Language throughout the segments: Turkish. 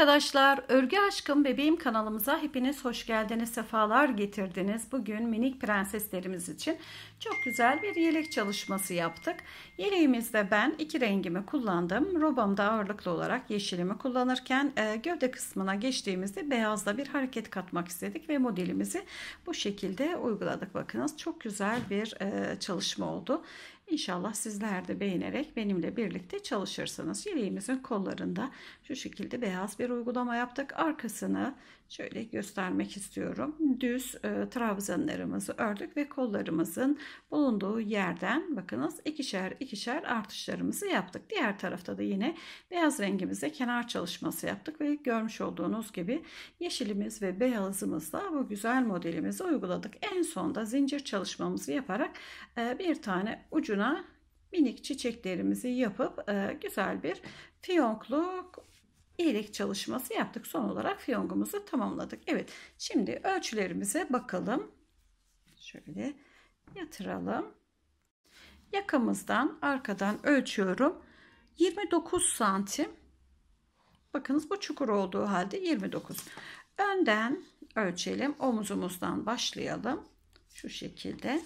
arkadaşlar, Örgü Aşkım Bebeğim kanalımıza hepiniz hoş geldiniz, sefalar getirdiniz. Bugün minik prenseslerimiz için çok güzel bir yelek çalışması yaptık. Yeleğimizde ben iki rengimi kullandım. Robamda ağırlıklı olarak yeşilimi kullanırken e, gövde kısmına geçtiğimizde beyazla bir hareket katmak istedik ve modelimizi bu şekilde uyguladık. Bakınız çok güzel bir e, çalışma oldu. İnşallah sizler de beğenerek benimle birlikte çalışırsınız. Yeleğimizin kollarında şu şekilde beyaz bir uygulama yaptık. Arkasını şöyle göstermek istiyorum. Düz e, trabzanlarımızı ördük ve kollarımızın bulunduğu yerden bakınız ikişer ikişer artışlarımızı yaptık. Diğer tarafta da yine beyaz rengimizde kenar çalışması yaptık ve görmüş olduğunuz gibi yeşilimiz ve beyazımızla bu güzel modelimizi uyguladık. En sonda zincir çalışmamızı yaparak e, bir tane ucuna minik çiçeklerimizi yapıp e, güzel bir fiyonklu iyilik çalışması yaptık. Son olarak fiyongumuzu tamamladık. Evet şimdi ölçülerimize bakalım. Şöyle yatıralım. Yakamızdan arkadan ölçüyorum. 29 santim. Bakınız bu çukur olduğu halde 29. Önden ölçelim. Omuzumuzdan başlayalım. Şu şekilde.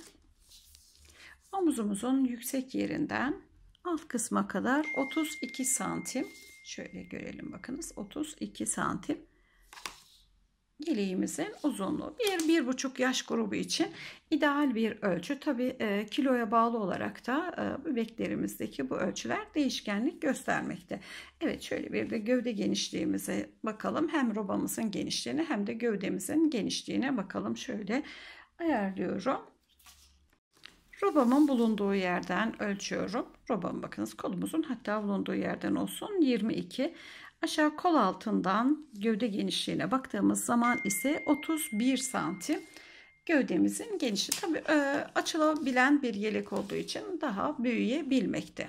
Omuzumuzun yüksek yerinden alt kısma kadar 32 santim. Şöyle görelim bakınız 32 santim yeleğimizin uzunluğu. Bir, bir buçuk yaş grubu için ideal bir ölçü. Tabi e, kiloya bağlı olarak da e, bebeklerimizdeki bu ölçüler değişkenlik göstermekte. Evet şöyle bir de gövde genişliğimize bakalım. Hem robamızın genişliğine hem de gövdemizin genişliğine bakalım. Şöyle ayarlıyorum. Robamın bulunduğu yerden ölçüyorum. Robam bakınız kolumuzun hatta bulunduğu yerden olsun 22. Aşağı kol altından gövde genişliğine baktığımız zaman ise 31 santim gövdemizin genişliği. Tabi e, açılabilen bir yelek olduğu için daha büyüyebilmekte.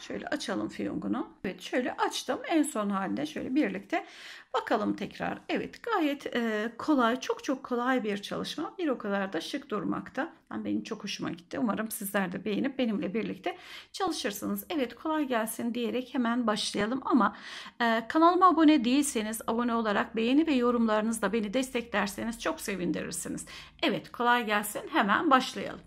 Şöyle açalım fiyongunu. Evet şöyle açtım. En son haline şöyle birlikte Bakalım tekrar. Evet gayet e, kolay, çok çok kolay bir çalışma. Bir o kadar da şık durmakta. Yani benim çok hoşuma gitti. Umarım sizler de beğenip benimle birlikte çalışırsınız. Evet kolay gelsin diyerek hemen başlayalım. Ama e, kanalıma abone değilseniz abone olarak beğeni ve yorumlarınızla beni desteklerseniz çok sevindirirsiniz. Evet kolay gelsin hemen başlayalım.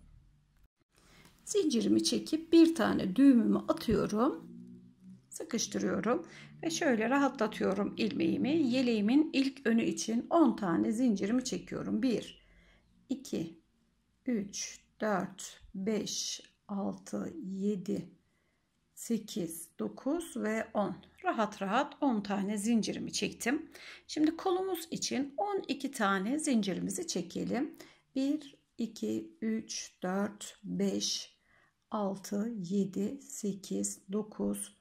Zincirimi çekip bir tane düğümümü atıyorum. Sıkıştırıyorum ve şöyle rahatlatıyorum ilmeğimi. Yeleğimin ilk önü için 10 tane zincirimi çekiyorum. 1, 2, 3, 4, 5, 6, 7, 8, 9 ve 10. Rahat rahat 10 tane zincirimi çektim. Şimdi kolumuz için 12 tane zincirimizi çekelim. 1, 2, 3, 4, 5, 6, 7, 8, 9,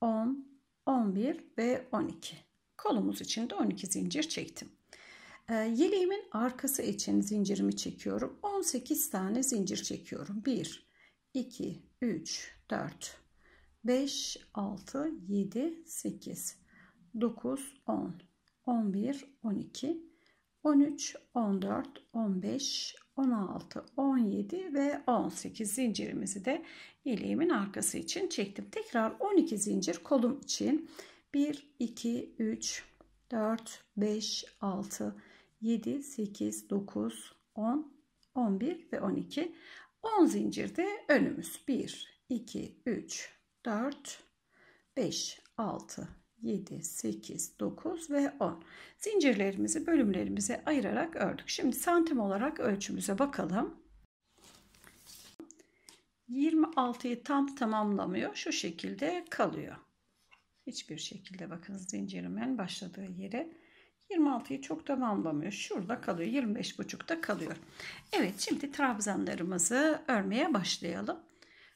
10, 11 ve 12. Kolumuz için de 12 zincir çektim. E, yeleğimin arkası için zincirimi çekiyorum. 18 tane zincir çekiyorum. 1, 2, 3, 4, 5, 6, 7, 8, 9, 10, 11, 12, 13, 14, 15, 16, 17 ve 18 zincirimizi de ileğimin arkası için çektim. Tekrar 12 zincir kolum için 1, 2, 3, 4, 5, 6, 7, 8, 9, 10, 11 ve 12. 10 zincirde önümüz 1, 2, 3, 4, 5, 6, 7, 8, 9 ve 10. Zincirlerimizi bölümlerimize ayırarak ördük. Şimdi santim olarak ölçümüze bakalım. 26'yı tam tamamlamıyor. Şu şekilde kalıyor. Hiçbir şekilde bakın zincirimin başladığı yere 26'yı çok tamamlamıyor. Şurada kalıyor. 25 buçukta kalıyor. Evet şimdi trabzanlarımızı örmeye başlayalım.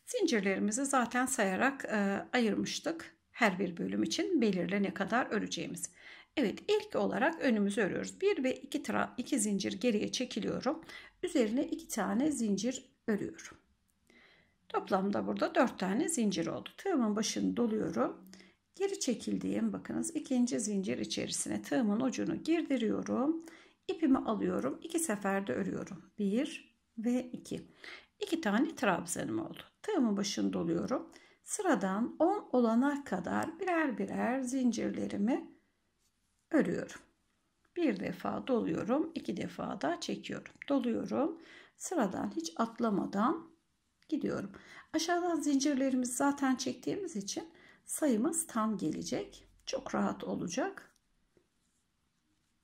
Zincirlerimizi zaten sayarak e, ayırmıştık her bir bölüm için belirle ne kadar öreceğimiz. Evet ilk olarak önümüzü örüyoruz. 1 ve 2, tra iki zincir geriye çekiliyorum. Üzerine 2 tane zincir örüyorum. Toplamda burada 4 tane zincir oldu. Tığımın başını doluyorum. Geri çekildiğim bakınız ikinci zincir içerisine tığımın ucunu girdiriyorum. İpimi alıyorum. 2 seferde örüyorum. 1 ve 2. 2 tane trabzanım oldu. Tığımın başını doluyorum sıradan 10 olana kadar birer birer zincirlerimi örüyorum. Bir defa doluyorum, iki defa da çekiyorum. Doluyorum. Sıradan hiç atlamadan gidiyorum. Aşağıdan zincirlerimizi zaten çektiğimiz için sayımız tam gelecek. Çok rahat olacak.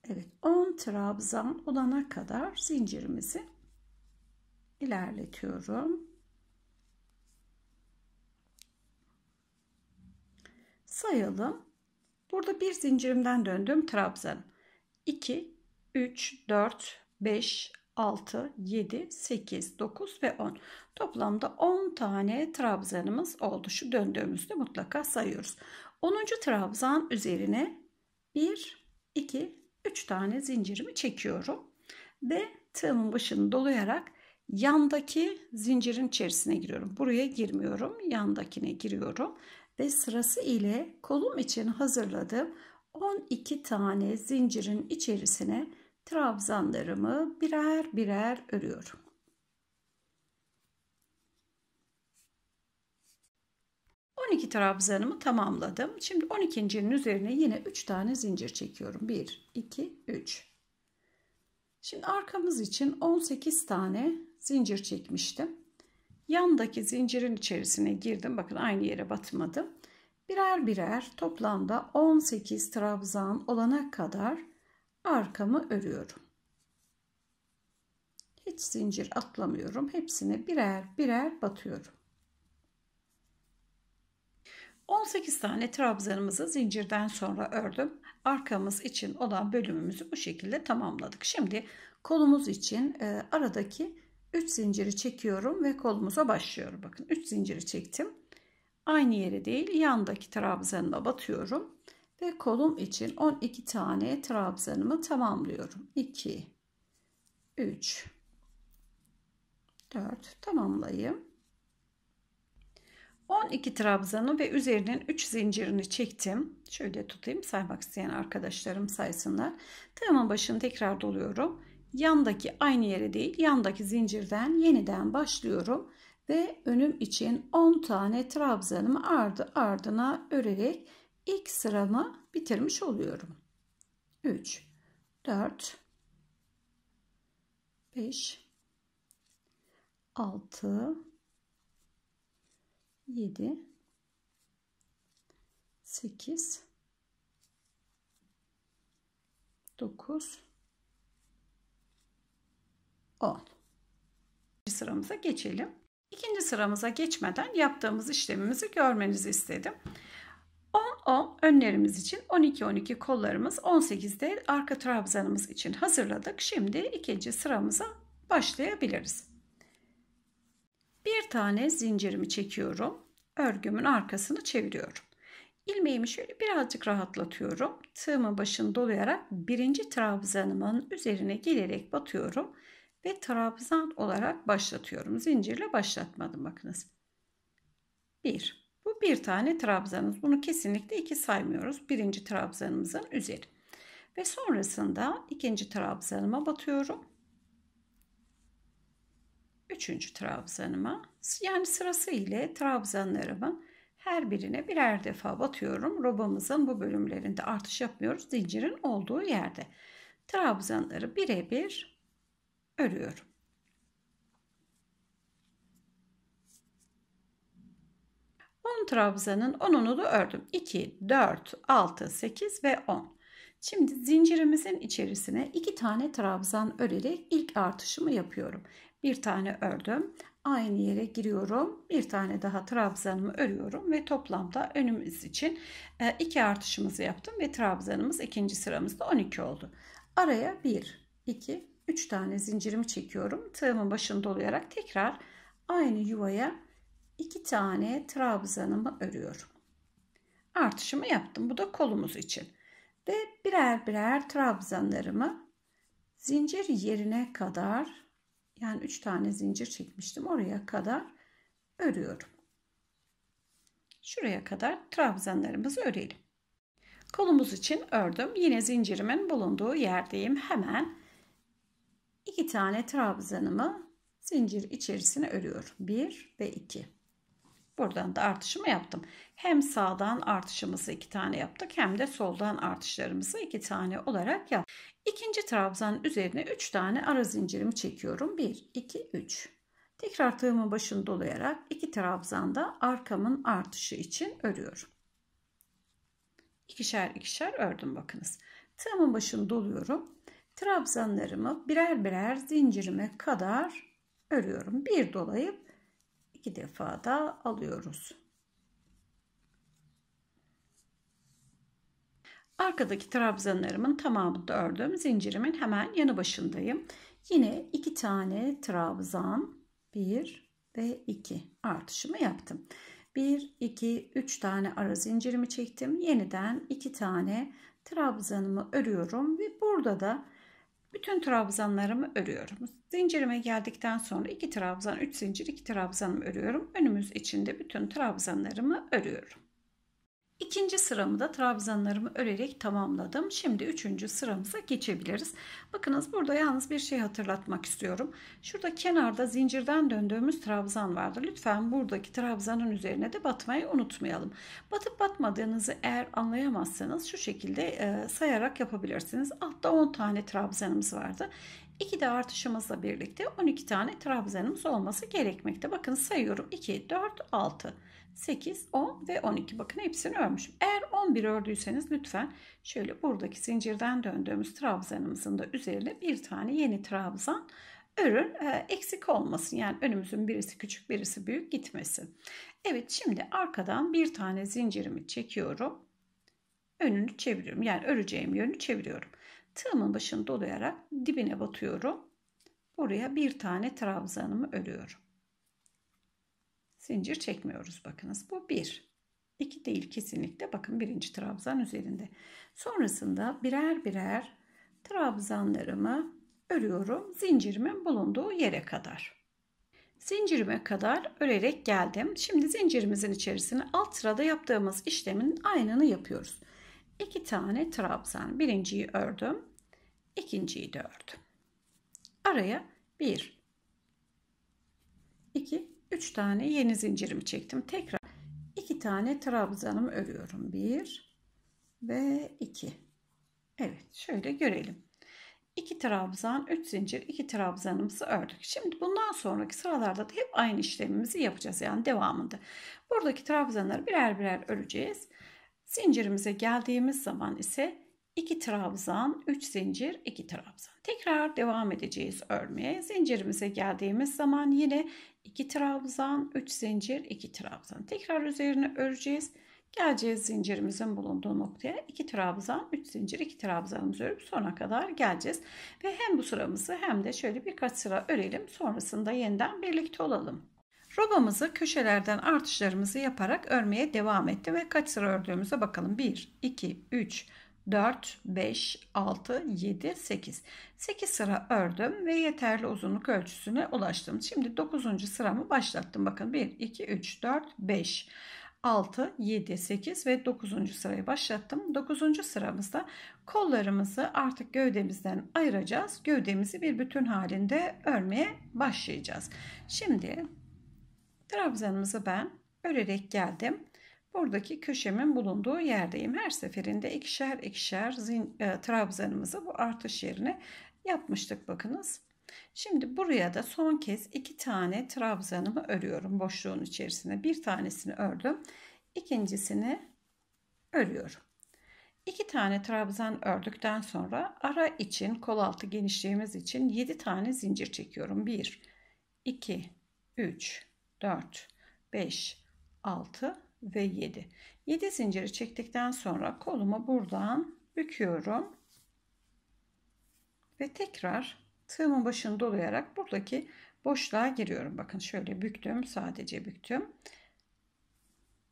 Evet 10 trabzan olana kadar zincirimizi ilerletiyorum. sayalım. Burada bir zincirimden döndüm trabzan. 2, 3, 4, 5, 6, 7, 8, 9 ve 10. Toplamda 10 tane trabzanımız oldu. Şu döndüğümüzde mutlaka sayıyoruz. 10. trabzan üzerine 1, 2, 3 tane zincirimi çekiyorum. Ve tığımın başını dolayarak yandaki zincirin içerisine giriyorum. Buraya girmiyorum. Yandakine giriyorum ve sırası ile kolum için hazırladığım 12 tane zincirin içerisine trabzanlarımı birer birer örüyorum. iki trabzanımı tamamladım. Şimdi 12.'nin üzerine yine 3 tane zincir çekiyorum. 1 2 3. Şimdi arkamız için 18 tane zincir çekmiştim. Yandaki zincirin içerisine girdim. Bakın aynı yere batmadım. Birer birer toplamda 18 trabzan olana kadar arkamı örüyorum. Hiç zincir atlamıyorum. Hepsini birer birer batıyorum. 18 tane trabzanımızı zincirden sonra ördüm. Arkamız için olan bölümümüzü bu şekilde tamamladık. Şimdi kolumuz için e, aradaki 3 zinciri çekiyorum ve kolumuza başlıyorum. Bakın 3 zinciri çektim. Aynı yere değil yandaki trabzanıma batıyorum. Ve kolum için 12 tane trabzanımı tamamlıyorum. 2, 3, 4 tamamlayayım. 12 trabzanı ve üzerinin 3 zincirini çektim. Şöyle tutayım saymak isteyen arkadaşlarım saysınlar. Tığımın başını tekrar doluyorum yandaki aynı yere değil yandaki zincirden yeniden başlıyorum ve önüm için 10 tane trabzanımı ardı ardına örerek ilk sıramı bitirmiş oluyorum. 3 4 5 6 7 8 9 10. İkinci sıramıza geçelim. İkinci sıramıza geçmeden yaptığımız işlemimizi görmenizi istedim. 10 10 önlerimiz için 12 12 kollarımız 18 de arka trabzanımız için hazırladık. Şimdi ikinci sıramıza başlayabiliriz. Bir tane zincirimi çekiyorum. Örgümün arkasını çeviriyorum. İlmeğimi şöyle birazcık rahatlatıyorum. Tığımın başını dolayarak birinci trabzanımın üzerine gelerek batıyorum ve trabzan olarak başlatıyorum. Zincirle başlatmadım bakınız. 1. Bu bir tane trabzanımız. Bunu kesinlikle 2 saymıyoruz. Birinci trabzanımızın üzeri. Ve sonrasında ikinci trabzanıma batıyorum. Üçüncü trabzanıma yani sırası ile trabzanlarımın her birine birer defa batıyorum. Robamızın bu bölümlerinde artış yapmıyoruz. Zincirin olduğu yerde. Trabzanları birebir örüyorum. On trabzanın onunu da ördüm. 2, 4, 6, 8 ve 10. Şimdi zincirimizin içerisine iki tane trabzan örerek ilk artışımı yapıyorum. Bir tane ördüm. Aynı yere giriyorum. Bir tane daha trabzanımı örüyorum ve toplamda önümüz için e, iki artışımızı yaptım ve trabzanımız ikinci sıramızda 12 oldu. Araya 1, 2, 3 tane zincirimi çekiyorum. Tığımın başını dolayarak tekrar aynı yuvaya 2 tane trabzanımı örüyorum. Artışımı yaptım. Bu da kolumuz için. Ve birer birer trabzanlarımı zincir yerine kadar yani 3 tane zincir çekmiştim. Oraya kadar örüyorum. Şuraya kadar trabzanlarımızı örelim. Kolumuz için ördüm. Yine zincirimin bulunduğu yerdeyim. Hemen 2 tane trabzanımı zincir içerisine örüyorum. 1 ve 2. Buradan da artışımı yaptım. Hem sağdan artışımızı 2 tane yaptık hem de soldan artışlarımızı 2 tane olarak yaptık. İkinci trabzanın üzerine 3 tane ara zincirimi çekiyorum. 1, 2, 3. Tekrar tığımın başını dolayarak 2 trabzanda arkamın artışı için örüyorum. İkişer ikişer ördüm bakınız. Tığımın başını doluyorum trabzanlarımı birer birer zincirime kadar örüyorum. Bir dolayıp iki defa da alıyoruz. Arkadaki trabzanlarımın tamamını da ördüm. Zincirimin hemen yanı başındayım. Yine iki tane trabzan bir ve iki artışımı yaptım. Bir, iki, üç tane ara zincirimi çektim. Yeniden iki tane trabzanımı örüyorum ve burada da bütün trabzanlarımı örüyorum. Zincirime geldikten sonra 2 trabzan, 3 zincir, 2 trabzanımı örüyorum. Önümüz içinde bütün trabzanlarımı örüyorum. İkinci sıramı da trabzanlarımı örerek tamamladım. Şimdi üçüncü sıramıza geçebiliriz. Bakınız burada yalnız bir şey hatırlatmak istiyorum. Şurada kenarda zincirden döndüğümüz trabzan vardı. Lütfen buradaki trabzanın üzerine de batmayı unutmayalım. Batıp batmadığınızı eğer anlayamazsanız şu şekilde e, sayarak yapabilirsiniz. Altta 10 tane trabzanımız vardı. 2 de artışımızla birlikte 12 tane trabzanımız olması gerekmekte. Bakın sayıyorum 2, 4, 6. 8, 10 ve 12. Bakın hepsini örmüşüm. Eğer 11 ördüyseniz lütfen şöyle buradaki zincirden döndüğümüz trabzanımızın da üzerine bir tane yeni trabzan örün. Ee, eksik olmasın. Yani önümüzün birisi küçük birisi büyük gitmesin. Evet şimdi arkadan bir tane zincirimi çekiyorum. Önünü çeviriyorum. Yani öreceğim yönü çeviriyorum. Tığımın başını dolayarak dibine batıyorum. Buraya bir tane trabzanımı örüyorum zincir çekmiyoruz bakınız. Bu bir. 2 değil kesinlikle bakın birinci trabzan üzerinde. Sonrasında birer birer trabzanlarımı örüyorum zincirimin bulunduğu yere kadar. Zincirime kadar örerek geldim. Şimdi zincirimizin içerisine alt sırada yaptığımız işlemin aynını yapıyoruz. İki tane trabzan birinciyi ördüm. ikinciyi de ördüm. Araya bir, iki. 3 tane yeni zincirimi çektim. Tekrar 2 tane trabzanımı örüyorum. 1 ve 2. Evet şöyle görelim. 2 trabzan, 3 zincir, 2 trabzanımızı ördük. Şimdi bundan sonraki sıralarda da hep aynı işlemimizi yapacağız. Yani devamında. Buradaki trabzanları birer birer öreceğiz. Zincirimize geldiğimiz zaman ise 2 trabzan, 3 zincir, 2 trabzan. Tekrar devam edeceğiz örmeye. Zincirimize geldiğimiz zaman yine 2 trabzan, 3 zincir, 2 trabzan. Tekrar üzerine öreceğiz. Geleceğiz zincirimizin bulunduğu noktaya 2 trabzan, 3 zincir, 2 trabzanımızı örüp sonra kadar geleceğiz. Ve hem bu sıramızı hem de şöyle birkaç sıra örelim. Sonrasında yeniden birlikte olalım. Robamızı köşelerden artışlarımızı yaparak örmeye devam ettim ve kaç sıra ördüğümüze bakalım. 1, 2, 3, 4, 4, 5, 6, 7, 8. 8 sıra ördüm ve yeterli uzunluk ölçüsüne ulaştım. Şimdi 9. sıramı başlattım. Bakın 1, 2, 3, 4, 5, 6, 7, 8 ve 9. sırayı başlattım. 9. sıramızda kollarımızı artık gövdemizden ayıracağız. Gövdemizi bir bütün halinde örmeye başlayacağız. Şimdi trabzanımızı ben örerek geldim buradaki köşemin bulunduğu yerdeyim. Her seferinde ikişer ikişer zin, e, trabzanımızı bu artış yerine yapmıştık bakınız. Şimdi buraya da son kez iki tane trabzanımı örüyorum boşluğun içerisine. Bir tanesini ördüm. ikincisini örüyorum. İki tane trabzan ördükten sonra ara için kol altı genişliğimiz için 7 tane zincir çekiyorum. 1, 2, 3, 4, 5, 6, ve 7. 7 zinciri çektikten sonra kolumu buradan büküyorum. Ve tekrar tığımın başını dolayarak buradaki boşluğa giriyorum. Bakın şöyle büktüm. Sadece büktüm.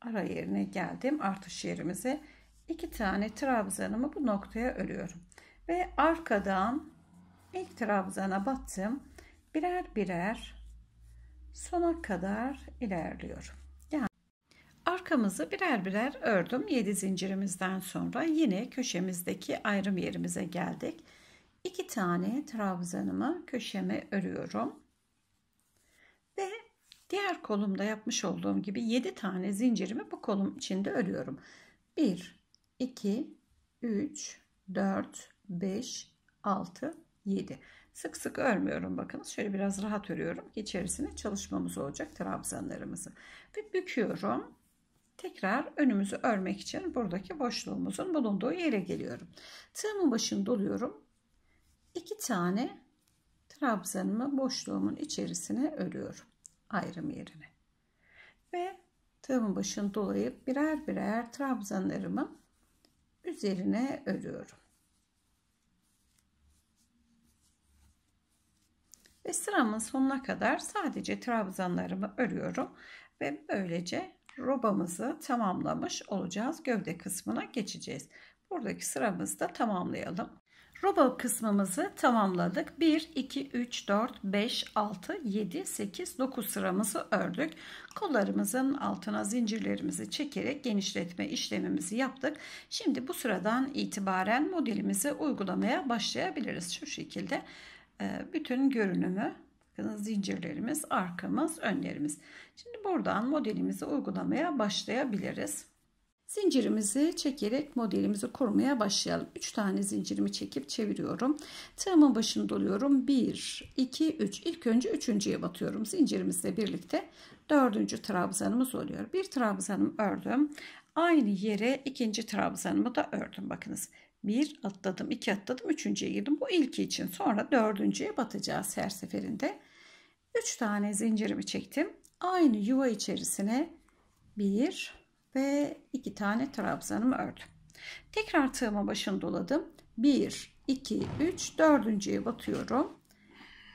Ara yerine geldim. Artış yerimize iki tane trabzanımı bu noktaya örüyorum. Ve arkadan ilk trabzana battım. Birer birer sona kadar ilerliyorum. Arkamızı birer birer ördüm. 7 zincirimizden sonra yine köşemizdeki ayrım yerimize geldik. 2 tane trabzanımı köşeme örüyorum. Ve diğer kolumda yapmış olduğum gibi 7 tane zincirimi bu kolum içinde örüyorum. 1 2 3 4 5 6 7 Sık sık örmüyorum bakınız. Şöyle biraz rahat örüyorum. İçerisine çalışmamız olacak trabzanlarımızı. Ve büküyorum. Tekrar önümüzü örmek için buradaki boşluğumuzun bulunduğu yere geliyorum. Tığımın başını doluyorum. İki tane trabzanımı boşluğumun içerisine örüyorum. Ayrım yerine. Ve tığımın başını dolayıp birer birer trabzanlarımı üzerine örüyorum. Ve sıramın sonuna kadar sadece trabzanlarımı örüyorum ve böylece robamızı tamamlamış olacağız. Gövde kısmına geçeceğiz. Buradaki sıramızı da tamamlayalım. Roba kısmımızı tamamladık. 1, 2, 3, 4, 5, 6, 7, 8, 9 sıramızı ördük. Kollarımızın altına zincirlerimizi çekerek genişletme işlemimizi yaptık. Şimdi bu sıradan itibaren modelimizi uygulamaya başlayabiliriz. Şu şekilde e, bütün görünümü Bakın zincirlerimiz, arkamız, önlerimiz. Şimdi buradan modelimizi uygulamaya başlayabiliriz. Zincirimizi çekerek modelimizi kurmaya başlayalım. 3 tane zincirimi çekip çeviriyorum. Tığımın başını doluyorum. 1, 2, 3. İlk önce üçüncüye batıyorum. Zincirimizle birlikte dördüncü trabzanımız oluyor. Bir trabzanımı ördüm. Aynı yere ikinci trabzanımı da ördüm. Bakınız bir atladım, iki atladım, üçüncüye girdim. Bu ilki için. Sonra dördüncüye batacağız her seferinde. Üç tane zincirimi çektim. Aynı yuva içerisine bir ve iki tane trabzanımı ördüm. Tekrar tığıma başını doladım. Bir, iki, üç, dördüncüye batıyorum.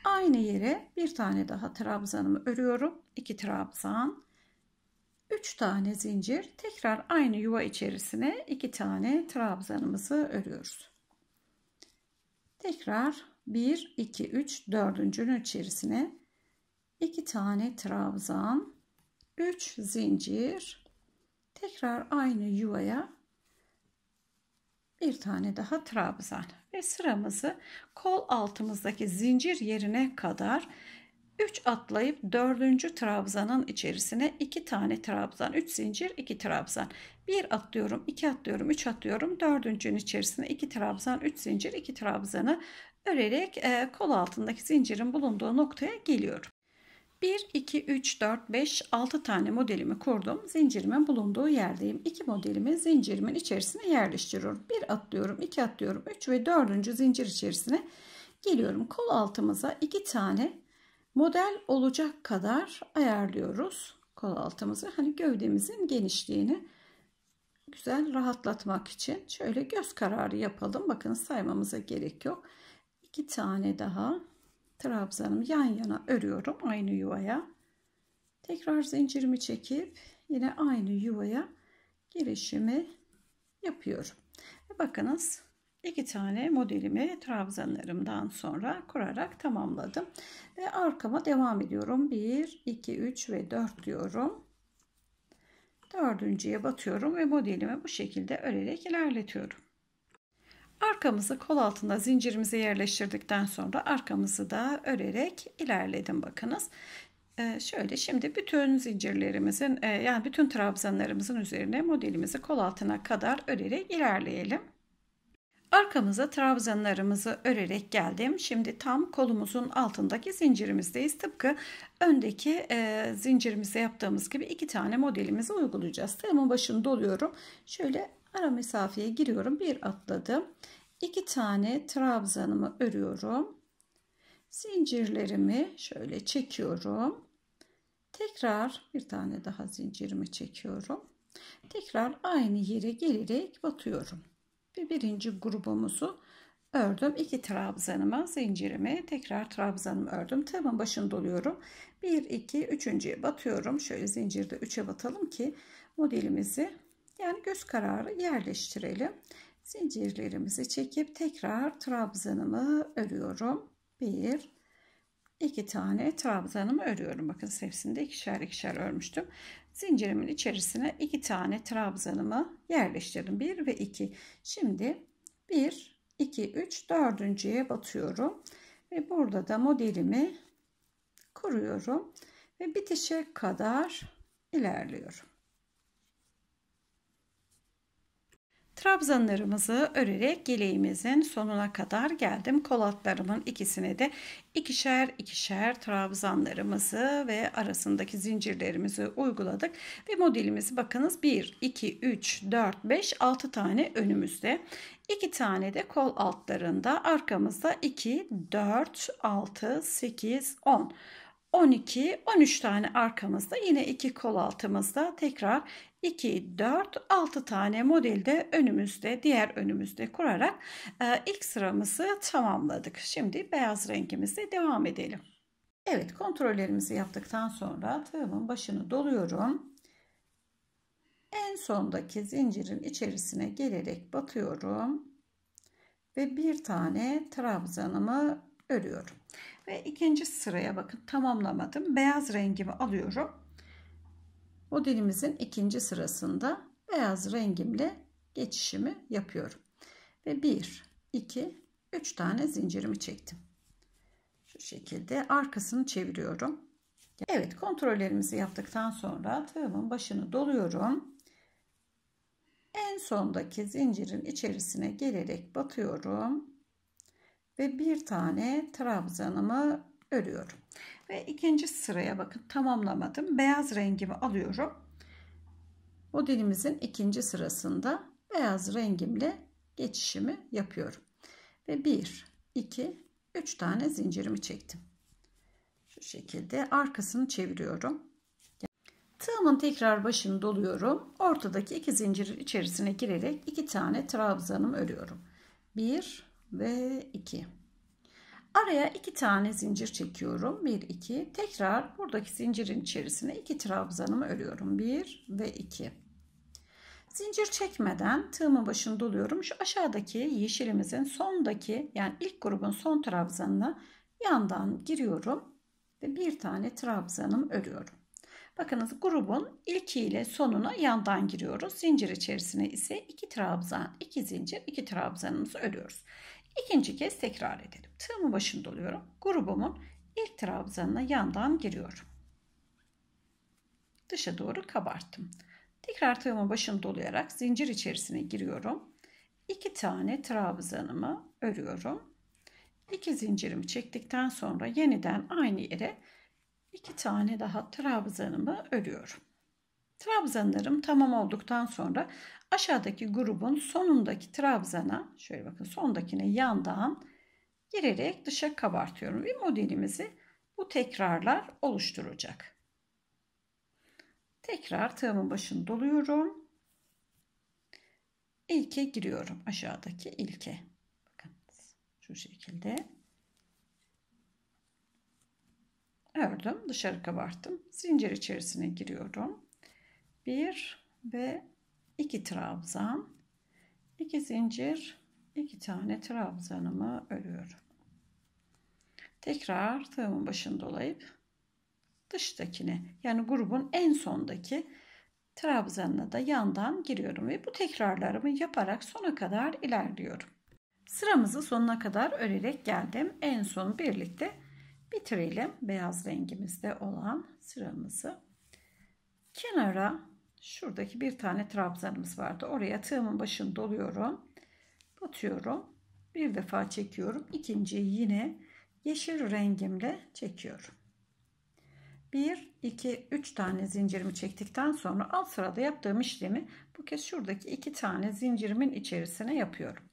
Aynı yere bir tane daha trabzanımı örüyorum. İki trabzan 3 tane zincir tekrar aynı yuva içerisine 2 tane trabzanımızı örüyoruz. Tekrar 1 2 3 dördüncünün içerisine 2 tane trabzan 3 zincir tekrar aynı yuvaya bir tane daha trabzan ve sıramızı kol altımızdaki zincir yerine kadar 3 atlayıp 4. trabzanın içerisine 2 tane trabzan, 3 zincir, 2 trabzan. 1 atlıyorum, 2 atlıyorum, 3 atlıyorum. 4.'ün içerisine 2 trabzan, 3 zincir, 2 trabzanı örerek e, kol altındaki zincirin bulunduğu noktaya geliyorum. 1, 2, 3, 4, 5, 6 tane modelimi kurdum. Zincirimin bulunduğu yerdeyim. 2 modelimi zincirimin içerisine yerleştiriyorum. 1 atlıyorum, 2 atlıyorum, 3 ve 4. zincir içerisine geliyorum. Kol altımıza 2 tane model olacak kadar ayarlıyoruz kol altımızı. Hani gövdemizin genişliğini güzel rahatlatmak için şöyle göz kararı yapalım. Bakın saymamıza gerek yok. İki tane daha trabzanımı yan yana örüyorum aynı yuvaya. Tekrar zincirimi çekip yine aynı yuvaya girişimi yapıyorum. bakınız iki tane modelimi trabzanlarımdan sonra kurarak tamamladım. Ve arkama devam ediyorum. 1, 2, 3 ve 4 diyorum. Dördüncüye batıyorum ve modelimi bu şekilde örerek ilerletiyorum. Arkamızı kol altında zincirimize yerleştirdikten sonra arkamızı da örerek ilerledim bakınız. Ee, şöyle şimdi bütün zincirlerimizin e, yani bütün trabzanlarımızın üzerine modelimizi kol altına kadar örerek ilerleyelim. Arkamıza trabzanlarımızı örerek geldim. Şimdi tam kolumuzun altındaki zincirimizdeyiz. Tıpkı öndeki e, zincirimizde yaptığımız gibi iki tane modelimizi uygulayacağız. Tığımın başını doluyorum. Şöyle ara mesafeye giriyorum. Bir atladım. İki tane trabzanımı örüyorum. Zincirlerimi şöyle çekiyorum. Tekrar bir tane daha zincirimi çekiyorum. Tekrar aynı yere gelerek batıyorum ve birinci grubumuzu ördüm. İki trabzanıma zincirimi tekrar trabzanımı ördüm. Tığımın başını doluyorum. 1 2 3.'ye batıyorum. Şöyle zincirde 3'e batalım ki modelimizi yani göz kararı yerleştirelim. Zincirlerimizi çekip tekrar trabzanımı örüyorum. 1 2 tane trabzanımı örüyorum. Bakın hepsinde ikişer ikişer örmüştüm. Zincirimin içerisine iki tane trabzanımı yerleştirdim. 1 ve 2. Şimdi 1, 2, 3, dördüncüye batıyorum. Ve burada da modelimi kuruyorum. Ve bitişe kadar ilerliyorum. Trabzanlarımızı örerek geleğimizin sonuna kadar geldim. Kolatlarımın ikisine de ikişer ikişer trabzanlarımızı ve arasındaki zincirlerimizi uyguladık. Ve modelimizi bakınız 1, 2, 3, 4, 5, 6 tane önümüzde. 2 tane de kol altlarında arkamızda 2, 4, 6, 8, 10. 12, 13 tane arkamızda yine 2 kol altımızda tekrar 2, 4, 6 tane modelde önümüzde diğer önümüzde kurarak e, ilk sıramızı tamamladık. Şimdi beyaz rengimizle devam edelim. Evet kontrollerimizi yaptıktan sonra tığımın başını doluyorum. En sondaki zincirin içerisine gelerek batıyorum ve bir tane trabzanımı örüyorum. Ve ikinci sıraya bakın tamamlamadım. Beyaz rengimi alıyorum. Modelimizin ikinci sırasında beyaz rengimle geçişimi yapıyorum. Ve 1, 2, 3 tane zincirimi çektim. Şu şekilde arkasını çeviriyorum. Evet kontrollerimizi yaptıktan sonra tığımın başını doluyorum. En sondaki zincirin içerisine gelerek batıyorum ve bir tane trabzanımı örüyorum. Ve ikinci sıraya bakın tamamlamadım. Beyaz rengimi alıyorum. Modelimizin ikinci sırasında beyaz rengimle geçişimi yapıyorum. Ve 1, 2, 3 tane zincirimi çektim. Şu şekilde arkasını çeviriyorum. Tığımın tekrar başını doluyorum. Ortadaki iki zincirin içerisine girerek iki tane trabzanımı örüyorum. 1, ve 2. Araya 2 tane zincir çekiyorum. 1, 2. Tekrar buradaki zincirin içerisine 2 trabzanımı örüyorum. 1 ve 2. Zincir çekmeden tığımın başını doluyorum. Şu aşağıdaki yeşilimizin sondaki yani ilk grubun son trabzanına yandan giriyorum. Ve bir tane trabzanım örüyorum. Bakınız grubun ilki ile sonuna yandan giriyoruz. Zincir içerisine ise 2 trabzan, 2 zincir, 2 trabzanımızı örüyoruz. İkinci kez tekrar edelim. Tığımı başını doluyorum. Grubumun ilk trabzanına yandan giriyorum. Dışa doğru kabarttım. Tekrar tığımı başını dolayarak zincir içerisine giriyorum. İki tane trabzanımı örüyorum. İki zincirimi çektikten sonra yeniden aynı yere iki tane daha trabzanımı örüyorum. Trabzanlarım tamam olduktan sonra aşağıdaki grubun sonundaki trabzana şöyle bakın sondakine yandan girerek dışa kabartıyorum ve modelimizi bu tekrarlar oluşturacak. Tekrar tığımın başını doluyorum. İlke giriyorum aşağıdaki ilke. Bakın şu şekilde. Ördüm, dışarı kabarttım. Zincir içerisine giriyorum. 1 ve 2 trabzan 2 zincir 2 tane trabzanımı örüyorum tekrar tığımın başını dolayıp dıştakini, yani grubun en sondaki trabzanına da yandan giriyorum ve bu tekrarlarımı yaparak sona kadar ilerliyorum sıramızı sonuna kadar örerek geldim en son birlikte bitirelim beyaz rengimizde olan sıramızı kenara Şuradaki bir tane trabzanımız vardı. Oraya tığımın başını doluyorum. Batıyorum. Bir defa çekiyorum. İkinciyi yine yeşil rengimle çekiyorum. 1, 2, 3 tane zincirimi çektikten sonra alt sırada yaptığım işlemi bu kez şuradaki 2 tane zincirimin içerisine yapıyorum.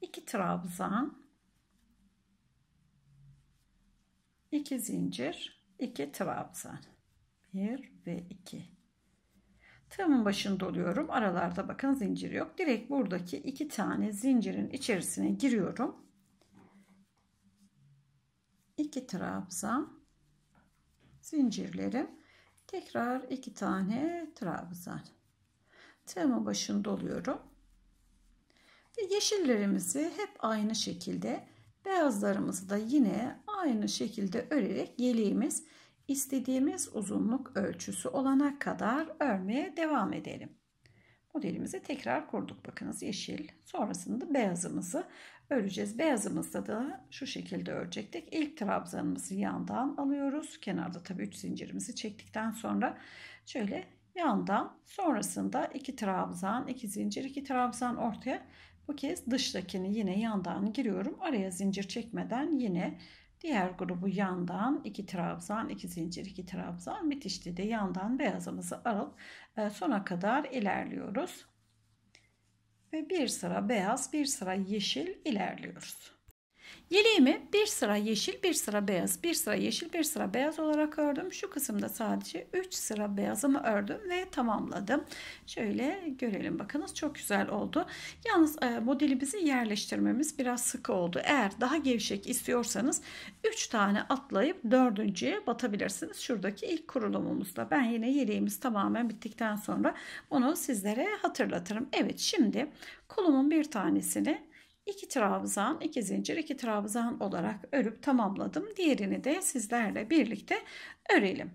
2 trabzan, 2 zincir, 2 trabzan. 1 ve 2. Tığımın başını doluyorum. Aralarda bakın zincir yok. Direkt buradaki iki tane zincirin içerisine giriyorum. iki trabzan zincirlerim. Tekrar iki tane trabzan. Tığımın başını doluyorum. Ve yeşillerimizi hep aynı şekilde beyazlarımızı da yine aynı şekilde örerek yeleğimiz istediğimiz uzunluk ölçüsü olana kadar örmeye devam edelim. Modelimizi tekrar kurduk. Bakınız yeşil. Sonrasında beyazımızı öreceğiz. Beyazımızda da şu şekilde örecektik. İlk trabzanımızı yandan alıyoruz. Kenarda tabii 3 zincirimizi çektikten sonra şöyle yandan sonrasında 2 trabzan, 2 zincir, 2 trabzan ortaya. Bu kez dıştakini yine yandan giriyorum. Araya zincir çekmeden yine Diğer grubu yandan 2 trabzan, 2 zincir, 2 trabzan bitişti de yandan beyazımızı alıp e, sona kadar ilerliyoruz. Ve bir sıra beyaz, bir sıra yeşil ilerliyoruz. Yeleğimi bir sıra yeşil, bir sıra beyaz, bir sıra yeşil, bir sıra beyaz olarak ördüm. Şu kısımda sadece 3 sıra beyazımı ördüm ve tamamladım. Şöyle görelim bakınız çok güzel oldu. Yalnız modelimizi e, yerleştirmemiz biraz sıkı oldu. Eğer daha gevşek istiyorsanız 3 tane atlayıp dördüncüye batabilirsiniz. Şuradaki ilk kurulumumuzda. Ben yine yeleğimiz tamamen bittikten sonra bunu sizlere hatırlatırım. Evet şimdi kolumun bir tanesini 2 trabzan, iki zincir, iki trabzan olarak örüp tamamladım. Diğerini de sizlerle birlikte örelim.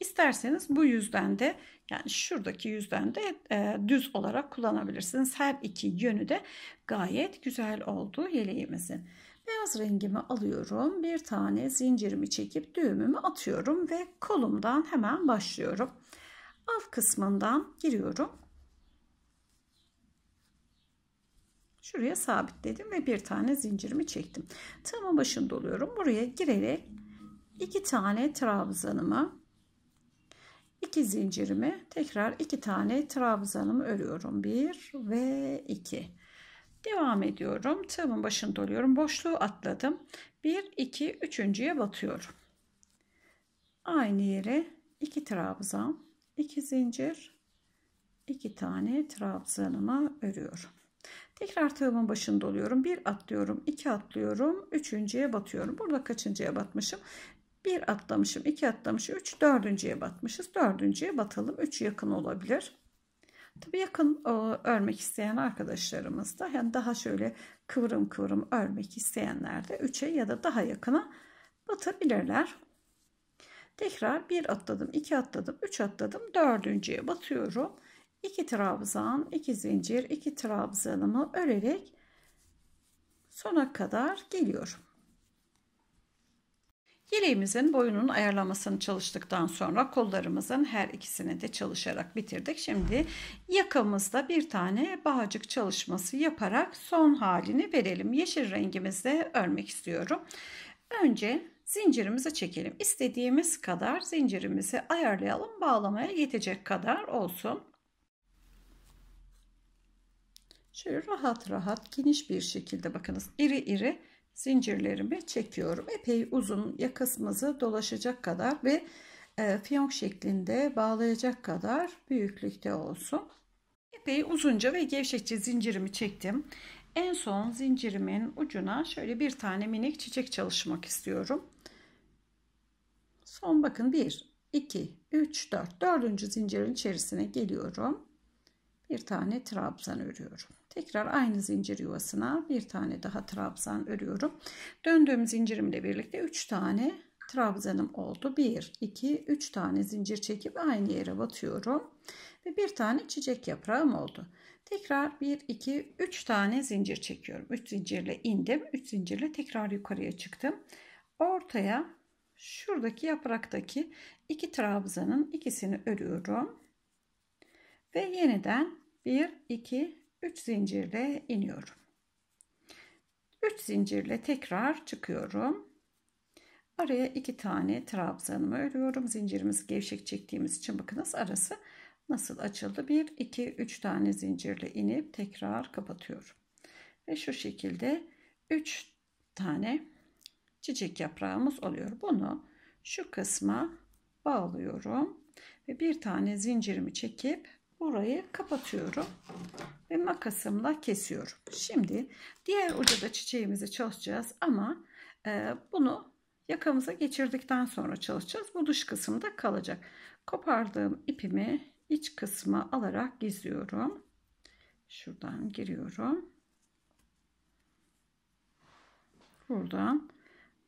İsterseniz bu yüzden de yani şuradaki yüzden de e, düz olarak kullanabilirsiniz. Her iki yönü de gayet güzel oldu yeleğimizin. Beyaz rengimi alıyorum. Bir tane zincirimi çekip düğümümü atıyorum ve kolumdan hemen başlıyorum. Alt kısmından giriyorum Şuraya sabitledim ve bir tane zincirimi çektim. Tığımın başında oluyorum. Buraya girerek iki tane trabzanımı iki zincirimi tekrar iki tane trabzanımı örüyorum. Bir ve iki. Devam ediyorum. Tığımın başında oluyorum. Boşluğu atladım. Bir, iki, üçüncüye batıyorum. Aynı yere iki trabzan, iki zincir, iki tane trabzanımı örüyorum. Tekrar tığımın başında oluyorum. Bir atlıyorum, iki atlıyorum, üçüncüye batıyorum. Burada kaçıncıya batmışım? Bir atlamışım, iki atlamışım, üç, dördüncüye batmışız. Dördüncüye batalım. Üç yakın olabilir. Tabii yakın e, örmek isteyen arkadaşlarımız da yani daha şöyle kıvrım kıvrım örmek isteyenler de 3'e ya da daha yakına batabilirler. Tekrar bir atladım, iki atladım, üç atladım, dördüncüye batıyorum. 2 trabzan, 2 zincir, 2 trabzanımı örerek sona kadar geliyorum. Yeleğimizin boyunun ayarlamasını çalıştıktan sonra kollarımızın her ikisini de çalışarak bitirdik. Şimdi yakamızda bir tane bağcık çalışması yaparak son halini verelim. Yeşil rengimizde örmek istiyorum. Önce zincirimizi çekelim. İstediğimiz kadar zincirimizi ayarlayalım. Bağlamaya yetecek kadar olsun. Şöyle rahat rahat geniş bir şekilde bakınız iri iri zincirlerimi çekiyorum. Epey uzun yakasımızı dolaşacak kadar ve e, fiyonk şeklinde bağlayacak kadar büyüklükte olsun. Epey uzunca ve gevşekçe zincirimi çektim. En son zincirimin ucuna şöyle bir tane minik çiçek çalışmak istiyorum. Son bakın 1, 2, 3, 4. Dördüncü zincirin içerisine geliyorum. Bir tane trabzan örüyorum. Tekrar aynı zincir yuvasına bir tane daha trabzan örüyorum. Döndüğüm zincirimle birlikte 3 tane trabzanım oldu. 1, 2, 3 tane zincir çekip aynı yere batıyorum. Ve bir tane çiçek yaprağım oldu. Tekrar 1, 2, 3 tane zincir çekiyorum. 3 zincirle indim. 3 zincirle tekrar yukarıya çıktım. Ortaya şuradaki yapraktaki iki trabzanın ikisini örüyorum. Ve yeniden 1, 2, 3 zincirle iniyorum. 3 zincirle tekrar çıkıyorum. Araya 2 tane trabzanımı örüyorum. Zincirimiz gevşek çektiğimiz için bakınız arası nasıl açıldı. 1 2 3 tane zincirle inip tekrar kapatıyorum. Ve şu şekilde 3 tane çiçek yaprağımız oluyor. Bunu şu kısma bağlıyorum ve bir tane zincirimi çekip burayı kapatıyorum ve makasımla kesiyorum. Şimdi diğer uca da çiçeğimizi çalışacağız ama e, bunu yakamıza geçirdikten sonra çalışacağız. Bu dış kısımda kalacak. Kopardığım ipimi iç kısma alarak gizliyorum. Şuradan giriyorum. Buradan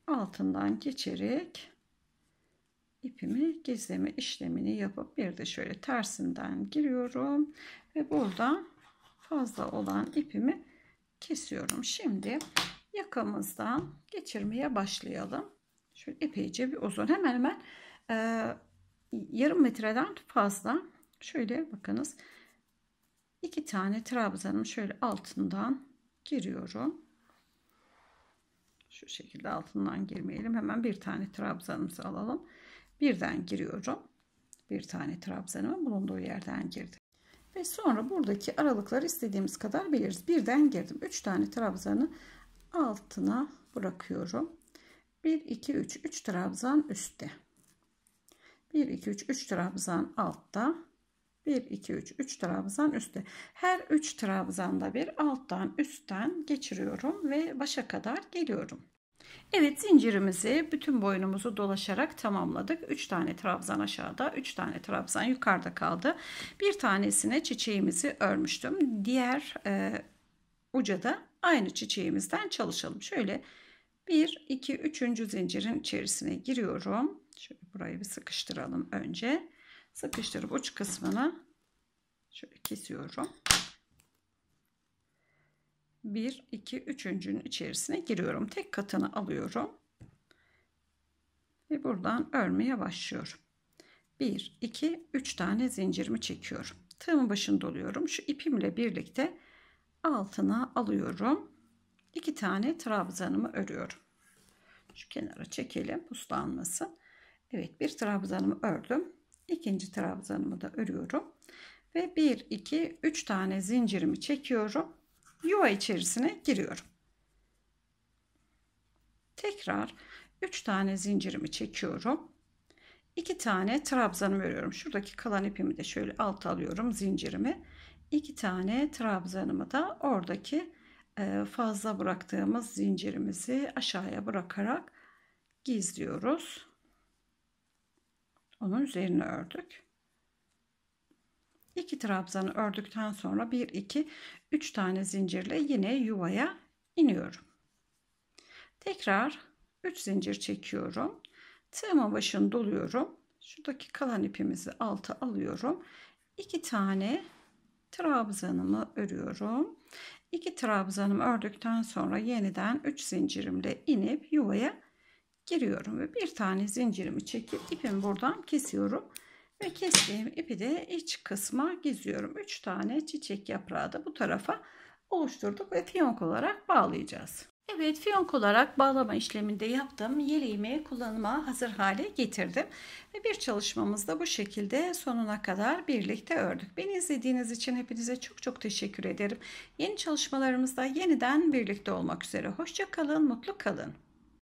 altından geçerek ipimi gizleme işlemini yapıp bir de şöyle tersinden giriyorum ve buradan fazla olan ipimi kesiyorum. Şimdi yakamızdan geçirmeye başlayalım. Şöyle epeyce bir uzun hemen hemen e, yarım metreden fazla şöyle bakınız iki tane trabzanın şöyle altından giriyorum. Şu şekilde altından girmeyelim. Hemen bir tane trabzanımızı alalım birden giriyorum. Bir tane trabzanımın bulunduğu yerden girdim. Ve sonra buradaki aralıkları istediğimiz kadar biliriz. Birden girdim. 3 tane trabzanı altına bırakıyorum. 1, 2, 3. 3 trabzan üstte. 1, 2, 3. 3 trabzan altta. 1, 2, 3. 3 trabzan üstte. Her 3 trabzanda bir alttan üstten geçiriyorum ve başa kadar geliyorum. Evet zincirimizi bütün boynumuzu dolaşarak tamamladık. 3 tane trabzan aşağıda 3 tane trabzan yukarıda kaldı. Bir tanesine çiçeğimizi örmüştüm. Diğer e, uca da aynı çiçeğimizden çalışalım. Şöyle 1, 2, 3. zincirin içerisine giriyorum. Şöyle burayı bir sıkıştıralım önce. Sıkıştırıp uç kısmını şöyle kesiyorum. 1, 2, 3.'ünün içerisine giriyorum. Tek katını alıyorum. Ve buradan örmeye başlıyorum. 1, 2, 3 tane zincirimi çekiyorum. Tığımın başını doluyorum. Şu ipimle birlikte altına alıyorum. 2 tane trabzanımı örüyorum. Şu kenara çekelim puslanmasın. Evet bir trabzanımı ördüm. İkinci trabzanımı da örüyorum. Ve 1, 2, 3 tane zincirimi çekiyorum yuva içerisine giriyorum. Tekrar 3 tane zincirimi çekiyorum. 2 tane trabzanımı örüyorum. Şuradaki kalan ipimi de şöyle alt alıyorum zincirimi. 2 tane trabzanımı da oradaki e, fazla bıraktığımız zincirimizi aşağıya bırakarak gizliyoruz. Onun üzerine ördük. 2 trabzanı ördükten sonra 1 2 3 tane zincirle yine yuvaya iniyorum. Tekrar 3 zincir çekiyorum. Tığıma başını doluyorum. Şuradaki kalan ipimizi alta alıyorum. 2 tane trabzanımı örüyorum. 2 trabzanımı ördükten sonra yeniden 3 zincirimle inip yuvaya giriyorum ve bir tane zincirimi çekip ipimi buradan kesiyorum. Ve kestiğim ipi de iç kısma geziyorum. 3 tane çiçek yaprağı da bu tarafa oluşturduk ve fiyonk olarak bağlayacağız. Evet fiyonk olarak bağlama işleminde yaptım. Yeleğimi kullanıma hazır hale getirdim. Ve bir çalışmamızda bu şekilde sonuna kadar birlikte ördük. Beni izlediğiniz için hepinize çok çok teşekkür ederim. Yeni çalışmalarımızda yeniden birlikte olmak üzere. Hoşçakalın, mutlu kalın.